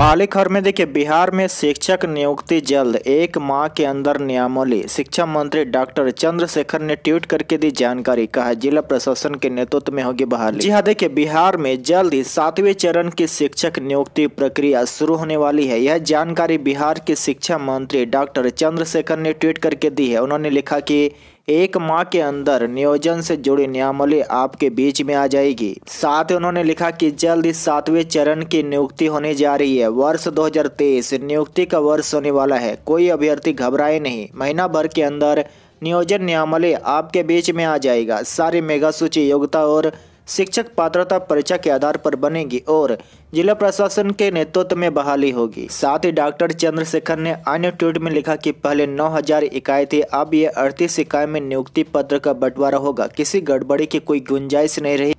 पहले खबर में देखिए बिहार में शिक्षक नियुक्ति जल्द एक माह के अंदर नियमावली शिक्षा मंत्री डॉक्टर चंद्रशेखर ने ट्वीट करके दी जानकारी कहा जिला प्रशासन के नेतृत्व में होगी बहाली जी हाँ देखिए बिहार में जल्द ही सातवें चरण की शिक्षक नियुक्ति प्रक्रिया शुरू होने वाली है यह जानकारी बिहार के शिक्षा मंत्री डॉक्टर चंद्रशेखर ने ट्वीट करके दी है उन्होंने लिखा की एक माह के अंदर नियोजन से जुड़ी नियमावली आपके बीच में आ जाएगी साथ ही उन्होंने लिखा कि जल्द ही सातवें चरण की नियुक्ति होने जा रही है वर्ष 2023 नियुक्ति का वर्ष होने वाला है कोई अभ्यर्थी घबराए नहीं महीना भर के अंदर नियोजन नियमावली आपके बीच में आ जाएगा सारी मेगा सूची योग्यता और शिक्षक पात्रता परीक्षा के आधार पर बनेगी और जिला प्रशासन के नेतृत्व में बहाली होगी साथ ही डॉक्टर चंद्रशेखर ने अन्य ट्वीट में लिखा कि पहले 9000 इकाई थी अब ये अड़तीस इकाई में नियुक्ति पत्र का बंटवारा होगा किसी गड़बड़ी की कोई गुंजाइश नहीं रही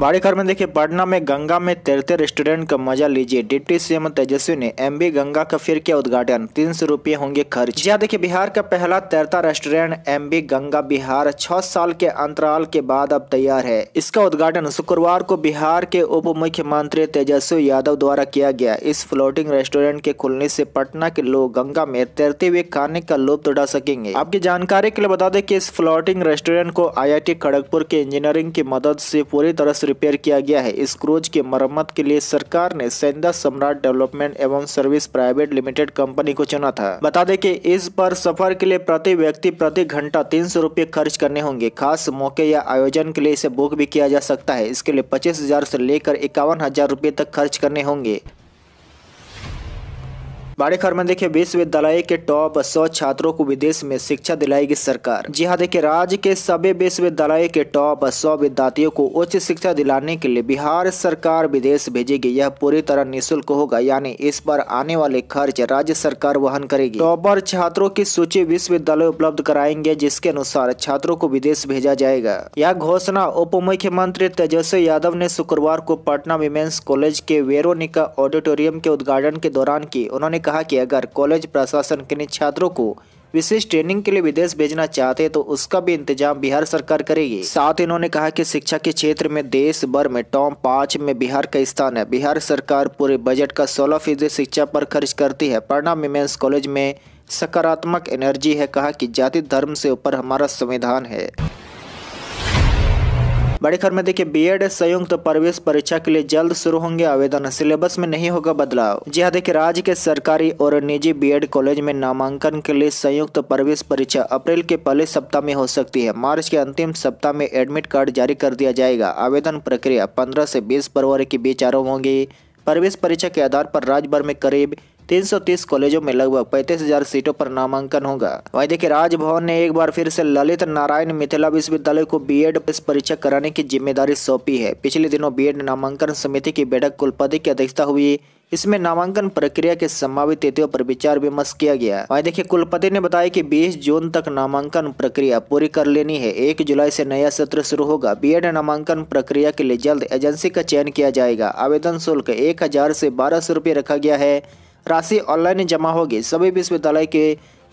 बड़े खबर में देखिए पटना में गंगा में तैरते रेस्टोरेंट का मजा लीजिए डिप्टी सीएम तेजस्वी ने एमबी गंगा का फिर किया उद्घाटन तीन सौ रुपये होंगे खर्च जी हाँ, देखिए बिहार का पहला तैरता रेस्टोरेंट एमबी गंगा बिहार छह साल के अंतराल के बाद अब तैयार है इसका उद्घाटन शुक्रवार को बिहार के उप मुख्यमंत्री तेजस्वी यादव द्वारा किया गया इस फ्लोटिंग रेस्टोरेंट के खुलने से पटना के लोग गंगा में तैरते हुए खाने का लुप्त उठा सकेंगे आपकी जानकारी के लिए बता दें कि इस फ्लोटिंग रेस्टोरेंट को आईआईटी खड़गपुर के इंजीनियरिंग की मदद से पूरी तरह से रिपेयर किया गया है स्क्रोज के मरम्मत के लिए सरकार ने सैंदा सम्राट डेवलपमेंट एवं सर्विस प्राइवेट लिमिटेड कंपनी को चुना था बता दें कि इस पर सफर के लिए प्रति व्यक्ति प्रति घंटा तीन सौ खर्च करने होंगे खास मौके या आयोजन के लिए इसे बुक भी किया जा सकता है इसके लिए पच्चीस हजार से लेकर इक्यावन हजार तक खर्च करने होंगे बाड़ेखर में देखिये विश्वविद्यालय के टॉप सौ छात्रों को विदेश में शिक्षा दिलाएगी सरकार जी हाँ देखिए राज्य के सभी विश्वविद्यालय के टॉप सौ विद्यार्थियों को उच्च शिक्षा दिलाने के लिए बिहार सरकार विदेश भेजेगी यह पूरी तरह निःशुल्क होगा यानी इस पर आने वाले खर्च राज्य सरकार वहन करेगी टॉपर छात्रों की सूची विश्वविद्यालय उपलब्ध कराएंगे जिसके अनुसार छात्रों को विदेश भेजा जाएगा यह घोषणा उप मुख्यमंत्री तेजस्वी यादव ने शुक्रवार को पटना विमेन्स कॉलेज के वेरोनिका ऑडिटोरियम के उद्घाटन के दौरान की उन्होंने कहा कि अगर कॉलेज प्रशासन किन छात्रों को विशेष ट्रेनिंग के लिए विदेश भेजना चाहते हैं तो उसका भी इंतजाम बिहार सरकार करेगी साथ इन्होंने कहा कि शिक्षा के क्षेत्र में देश भर में टॉप पाँच में बिहार का स्थान है बिहार सरकार पूरे बजट का सोलह फीसदी शिक्षा पर खर्च करती है परिणाम विमेंस कॉलेज में सकारात्मक एनर्जी है कहा कि जाति धर्म से ऊपर हमारा संविधान है बड़ी खबर में देखिए बीएड संयुक्त तो प्रवेश परीक्षा के लिए जल्द शुरू होंगे आवेदन सिलेबस में नहीं होगा बदलाव जी हाँ देखिए राज्य के सरकारी और निजी बीएड कॉलेज में नामांकन के लिए संयुक्त तो प्रवेश परीक्षा अप्रैल के पहले सप्ताह में हो सकती है मार्च के अंतिम सप्ताह में एडमिट कार्ड जारी कर दिया जाएगा आवेदन प्रक्रिया पंद्रह से बीस फरवरी के बीच आरम्भ होंगी प्रवेश परीक्षा के आधार पर राज्य भर में करीब 330 कॉलेजों में लगभग पैंतीस हजार सीटों पर नामांकन होगा वहीं देखिए राजभवन ने एक बार फिर से ललित नारायण मिथिला विश्वविद्यालय को बीएड परीक्षा कराने की जिम्मेदारी सौंपी है पिछले दिनों बीएड नामांकन समिति की बैठक कुलपति की अध्यक्षता हुई इसमें नामांकन प्रक्रिया के संभावित तिथियों पर विचार विमर्श किया गया वहीं देखिए कुलपति ने बताया कि 20 जून तक नामांकन प्रक्रिया पूरी कर लेनी है 1 जुलाई से नया सत्र शुरू होगा बीएड नामांकन प्रक्रिया के लिए जल्द एजेंसी का चयन किया जाएगा आवेदन शुल्क एक हजार से बारह सौ रखा गया है राशि ऑनलाइन जमा होगी सभी विश्वविद्यालय के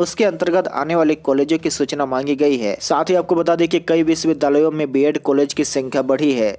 उसके अंतर्गत आने वाले कॉलेजों की सूचना मांगी गई है साथ ही आपको बता दें कि कई विश्वविद्यालयों में बीएड कॉलेज की संख्या बढ़ी है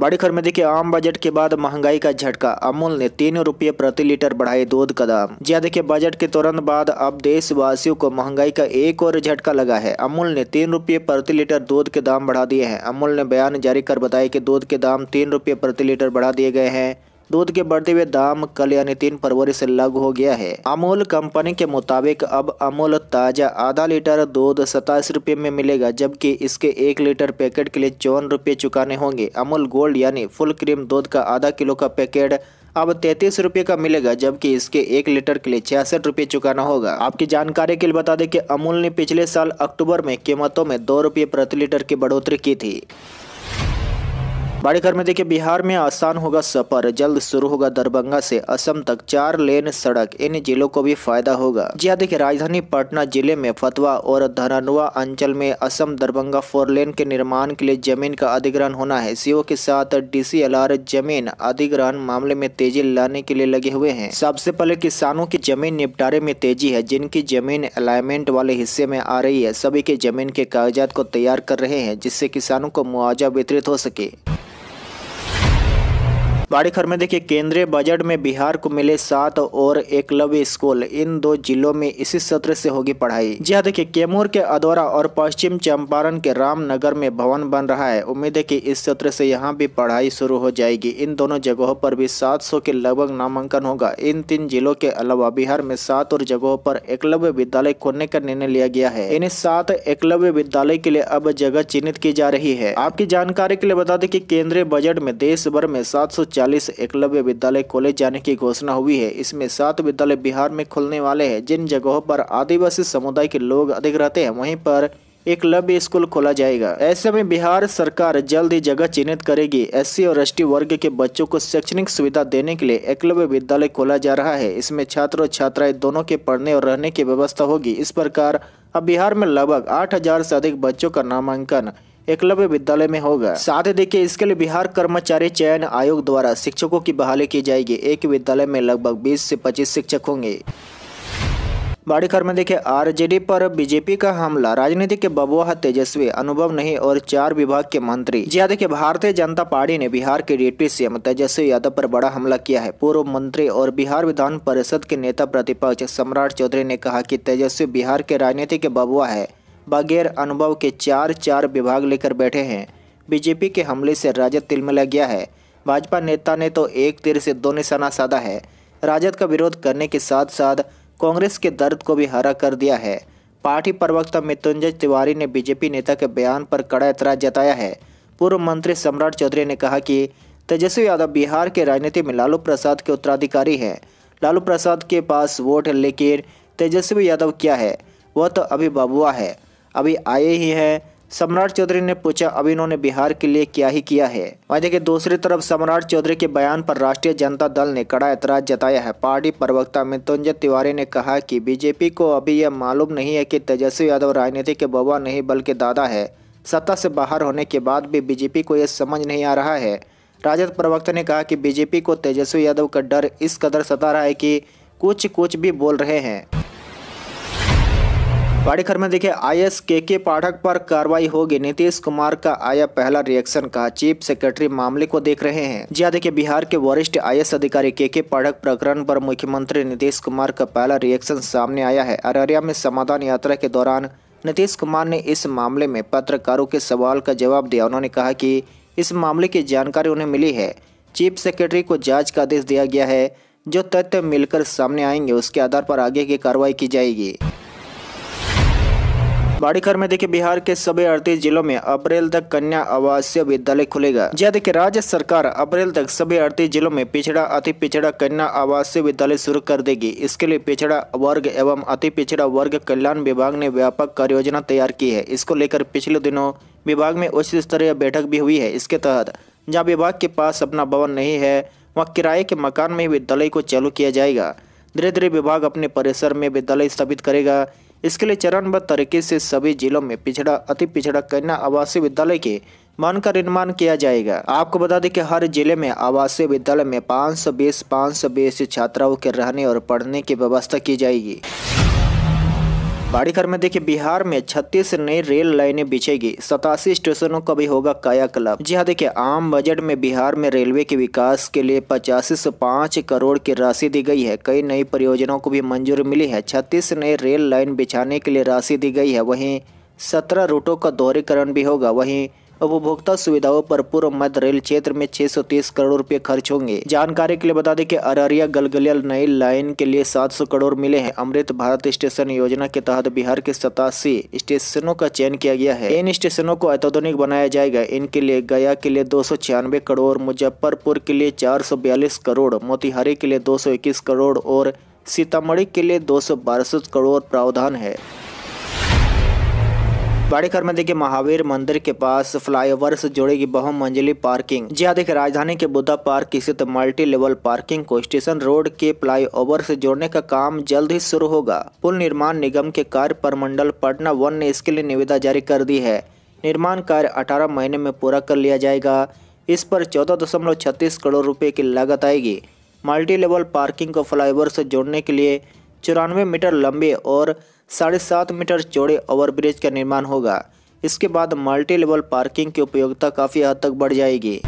बड़ी खबर में देखिए आम बजट के बाद महंगाई का झटका अमूल ने तीन रुपये प्रति लीटर बढ़ाए दूध का दाम जी देखिए बजट के तुरंत बाद अब देशवासियों को महंगाई का एक और झटका लगा है अमूल ने तीन रुपये प्रति लीटर दूध के दाम बढ़ा दिए हैं अमूल ने बयान जारी कर बताया कि दूध के दाम तीन रुपये प्रति लीटर बढ़ा दिए गए हैं दूध के बढ़ते हुए दाम कल यानी तीन फरवरी से लागू हो गया है अमूल कंपनी के मुताबिक अब अमूल ताजा आधा लीटर दूध सताईस रुपये में मिलेगा जबकि इसके एक लीटर पैकेट के लिए चौवन रुपये चुकाने होंगे अमूल गोल्ड यानी फुल क्रीम दूध का आधा किलो का पैकेट अब तैतीस रुपये का मिलेगा जबकि इसके एक लीटर के लिए छियासठ रुपये चुकाना होगा आपकी जानकारी के लिए बता दें कि अमूल ने पिछले साल अक्टूबर में कीमतों में दो रुपये प्रति लीटर की बढ़ोतरी की थी बड़ी खबर में देखिए बिहार में आसान होगा सफर जल्द शुरू होगा दरभंगा से असम तक चार लेन सड़क इन जिलों को भी फायदा होगा जी हाँ देखिये राजधानी पटना जिले में फतवा और धरानुआ अंचल में असम दरभंगा फोर लेन के निर्माण के लिए जमीन का अधिग्रहण होना है सीओ के साथ डीसीएलआर जमीन अधिग्रहण मामले में तेजी लाने के लिए लगे हुए हैं सबसे पहले किसानों की जमीन निपटारे में तेजी है जिनकी जमीन अलाइनमेंट वाले हिस्से में आ रही है सभी के जमीन के कागजात को तैयार कर रहे हैं जिससे किसानों को मुआवजा वितरित हो सके खबर में देखिए केंद्रीय बजट में बिहार को मिले सात और एकलव्य स्कूल इन दो जिलों में इसी सत्र से होगी पढ़ाई जी हाँ देखिए कैमूर के अदौरा और पश्चिम चंपारण के रामनगर में भवन बन रहा है उम्मीद है कि इस सत्र से यहाँ भी पढ़ाई शुरू हो जाएगी इन दोनों जगहों पर भी सात के लगभग नामांकन होगा इन तीन जिलों के अलावा बिहार में सात और जगहों पर एकलव्य विद्यालय खोलने का निर्णय लिया गया है इन सात एकलव्य विद्यालय के लिए अब जगह चिन्हित की जा रही है आपकी जानकारी के लिए बता दें कि केंद्रीय बजट में देश भर में सात चालीस एकलव्य विद्यालय खोले जाने की घोषणा हुई है इसमें सात विद्यालय बिहार में खुलने वाले हैं जिन जगहों पर आदिवासी समुदाय के लोग अधिक रहते हैं वहीं पर एकलव्य स्कूल खोला जाएगा ऐसे में बिहार सरकार जल्द ही जगह चिन्हित करेगी एससी और एसटी वर्ग के बच्चों को शैक्षणिक सुविधा देने के लिए एकलव्य विद्यालय खोला जा रहा है इसमें छात्र और छात्राएं दोनों के पढ़ने और रहने की व्यवस्था होगी इस प्रकार अब बिहार में लगभग आठ हजार से अधिक बच्चों का नामांकन एकलव्य विद्यालय में होगा साथ ही देखिए इसके लिए बिहार कर्मचारी चयन आयोग द्वारा शिक्षकों की बहाली की जाएगी एक विद्यालय में लगभग बीस से पच्चीस शिक्षक होंगे बाड़ी खबर में देखिए आरजेडी पर बीजेपी का हमला राजनीति के बबुआ तेजस्वी अनुभव नहीं और चार विभाग के मंत्री जी हाँ भारतीय जनता पार्टी ने बिहार के डिप्टी सीएम तेजस्वी यादव पर बड़ा हमला किया है पूर्व मंत्री और बिहार विधान परिषद के नेता प्रतिपक्ष सम्राट चौधरी ने कहा कि तेजस्वी बिहार के राजनीति के बबुआ है बगैर अनुभव के चार चार विभाग लेकर बैठे हैं बीजेपी के हमले से राजद तिलमिला गया है भाजपा नेता ने तो एक तीर से दो निशाना साधा है राजद का विरोध करने के साथ साथ कांग्रेस के दर्द को भी हरा कर दिया है पार्टी प्रवक्ता मृत्युंजय तिवारी ने बीजेपी नेता के बयान पर कड़ा एतराज जताया है पूर्व मंत्री सम्राट चौधरी ने कहा कि तेजस्वी यादव बिहार के राजनीति में लालू प्रसाद के उत्तराधिकारी हैं लालू प्रसाद के पास वोट लेकर लेकिन तेजस्वी यादव क्या है वह तो अभी बबुआ है अभी आए ही हैं सम्राट चौधरी ने पूछा अभी इन्होंने बिहार के लिए क्या ही किया है वहीं देखिए दूसरी तरफ सम्राट चौधरी के बयान पर राष्ट्रीय जनता दल ने कड़ा ऐतराज जताया है पार्टी प्रवक्ता मृत्युंजय तिवारी ने कहा कि बीजेपी को अभी यह मालूम नहीं है कि तेजस्वी यादव राजनीति के बबुआ नहीं बल्कि दादा है सत्ता से बाहर होने के बाद भी बीजेपी को यह समझ नहीं आ रहा है राजद प्रवक्ता ने कहा कि बीजेपी को तेजस्वी यादव का डर इस कदर सता रहा है कि कुछ कुछ भी बोल रहे हैं खबर में देखिए आईएएस के के पाठक पर कार्रवाई होगी नीतीश कुमार का आया पहला रिएक्शन कहा चीफ सेक्रेटरी मामले को देख रहे हैं जी हाँ, देखिए बिहार के वरिष्ठ आईएएस अधिकारी के के पाठक प्रकरण पर मुख्यमंत्री नीतीश कुमार का पहला रिएक्शन सामने आया है अररिया में समाधान यात्रा के दौरान नीतीश कुमार ने इस मामले में पत्रकारों के सवाल का जवाब दिया उन्होंने कहा कि इस मामले की जानकारी उन्हें मिली है चीफ सेक्रेटरी को जांच का आदेश दिया गया है जो तथ्य मिलकर सामने आएंगे उसके आधार पर आगे की कार्रवाई की जाएगी बाड़ीखर में देखिए बिहार के सभी अड़तीस जिलों में अप्रैल तक कन्या आवासीय विद्यालय खुलेगा जहाँ देखिए राज्य सरकार अप्रैल तक सभी अड़तीस जिलों में पिछड़ा अति पिछड़ा कन्या आवासीय विद्यालय शुरू कर देगी इसके लिए पिछड़ा वर्ग एवं अति पिछड़ा वर्ग कल्याण विभाग ने व्यापक कार्य योजना तैयार की है इसको लेकर पिछले दिनों विभाग में उच्च स्तरीय बैठक भी हुई है इसके तहत जहाँ विभाग के पास अपना भवन नहीं है वहाँ किराए के मकान में विद्यालय को चालू किया जाएगा धीरे धीरे विभाग अपने परिसर में विद्यालय स्थापित करेगा इसके लिए चरणबद्ध तरीके से सभी जिलों में पिछड़ा अति पिछड़ा कन्या आवासीय विद्यालय के मान का निर्माण किया जाएगा आपको बता दें कि हर जिले में आवासीय विद्यालय में पाँच सौ बीस पाँच सौ बीस छात्राओं के रहने और पढ़ने की व्यवस्था की जाएगी बाड़ी में देखिए बिहार में 36 नई रेल लाइनें बिछेगी सतासी स्टेशनों का भी होगा कायाकल्प जी हाँ देखिए आम बजट में बिहार में रेलवे के विकास के लिए पचासी से पांच करोड़ की राशि दी गई है कई नई परियोजनाओं को भी मंजूरी मिली है छत्तीस नई रेल लाइन बिछाने के लिए राशि दी गई है वहीं सत्रह रूटों का दोहरीकरण भी होगा वहीं उपभोक्ता सुविधाओं पर पूर्व मध्य रेल क्षेत्र में 630 करोड़ रुपए खर्च होंगे जानकारी के लिए बता दें कि अररिया गलगलियल नई लाइन के लिए 700 करोड़ मिले हैं अमृत भारत स्टेशन योजना के तहत बिहार के सतासी स्टेशनों का चयन किया गया है इन स्टेशनों को अत्याधुनिक बनाया जाएगा इनके लिए गया के लिए दो करोड़ और मुजफ्फरपुर के लिए चार करोड़ मोतिहारी के लिए दो करोड़ और सीतामढ़ी के लिए दो करोड़ प्रावधान है बाड़ेकर में देखिए महावीर मंदिर के पास फ्लाईओवर से जुड़ेगी बहुमंजिली पार्किंग जी हाँ देखिए राजधानी के बुद्धा पार्क स्थित मल्टी लेवल पार्किंग को स्टेशन रोड के फ्लाईओवर से जोड़ने का काम जल्द ही शुरू होगा पुल निर्माण निगम के कार्य परमंडल पटना वन ने इसके लिए निविदा जारी कर दी है निर्माण कार्य अठारह महीने में पूरा कर लिया जाएगा इस पर चौदह दशमलव छत्तीस करोड़ रुपये की लागत आएगी मल्टी लेवल पार्किंग को फ्लाईओवर से जोड़ने के लिए चौरानवे मीटर लंबे और साढ़े सात मीटर चौड़े ओवरब्रिज का निर्माण होगा इसके बाद मल्टी लेवल पार्किंग की उपयोगिता काफ़ी हद तक बढ़ जाएगी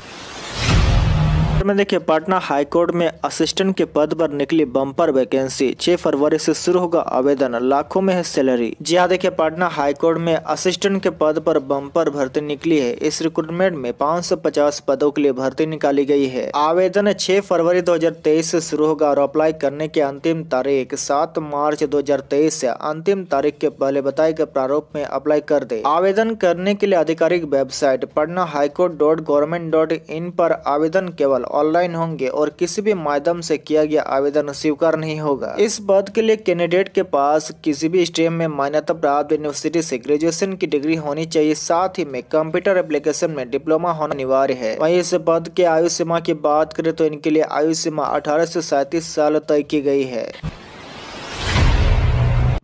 में देखिए पटना हाईकोर्ट में असिस्टेंट के पद पर निकली बम्पर वैकेंसी 6 फरवरी से शुरू होगा आवेदन लाखों में है सैलरी जी हाँ देखिये पटना हाईकोर्ट में असिस्टेंट के पद पर बम्पर भर्ती निकली है इस रिक्रूटमेंट में 550 पदों के लिए भर्ती निकाली गई है आवेदन 6 फरवरी 2023 से शुरू होगा और अप्लाई करने की अंतिम तारीख सात मार्च दो हजार अंतिम तारीख के पहले बताए गए प्रारूप में अप्लाई कर दे आवेदन करने के लिए आधिकारिक website Patna high court dot government dot in आवेदन केवल ऑनलाइन होंगे और किसी भी माध्यम से किया गया आवेदन स्वीकार नहीं होगा इस पद के लिए कैंडिडेट के पास किसी भी स्ट्रीम में मान्यता प्राप्त यूनिवर्सिटी से ग्रेजुएशन की डिग्री होनी चाहिए साथ ही में कंप्यूटर एप्लीकेशन में डिप्लोमा होना अनिवार्य है वही इस पद के आयु सीमा की बात करें तो इनके लिए आयु सीमा अठारह से सैतीस साल तय की गई है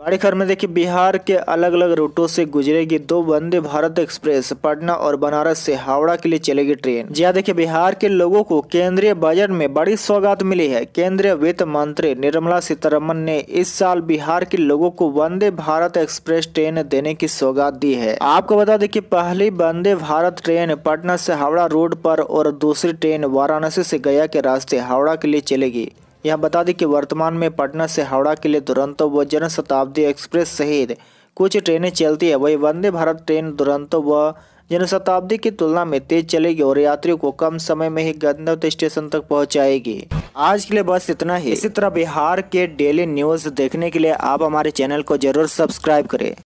हमारे खबर में देखिए बिहार के अलग अलग रूटों से गुजरेगी दो वंदे भारत एक्सप्रेस पटना और बनारस से हावड़ा के लिए चलेगी ट्रेन जी हाँ, देखिए बिहार के लोगों को केंद्रीय बजट में बड़ी सौगात मिली है केंद्रीय वित्त मंत्री निर्मला सीतारमन ने इस साल बिहार के लोगों को वंदे भारत एक्सप्रेस ट्रेन देने की सौगात दी है आपको बता दें की पहली वंदे भारत ट्रेन पटना से हावड़ा रोड पर और दूसरी ट्रेन वाराणसी से गया के रास्ते हावड़ा के लिए चलेगी यह बता दें कि वर्तमान में पटना से हावड़ा के लिए दुरंतो व जनशताब्दी एक्सप्रेस सहित कुछ ट्रेनें चलती है वही वंदे भारत ट्रेन दुरंतो व जनशताब्दी की तुलना में तेज चलेगी और यात्रियों को कम समय में ही गंधवत स्टेशन तक पहुंचाएगी। आज के लिए बस इतना ही इसी तरह बिहार के डेली न्यूज देखने के लिए आप हमारे चैनल को जरूर सब्सक्राइब करें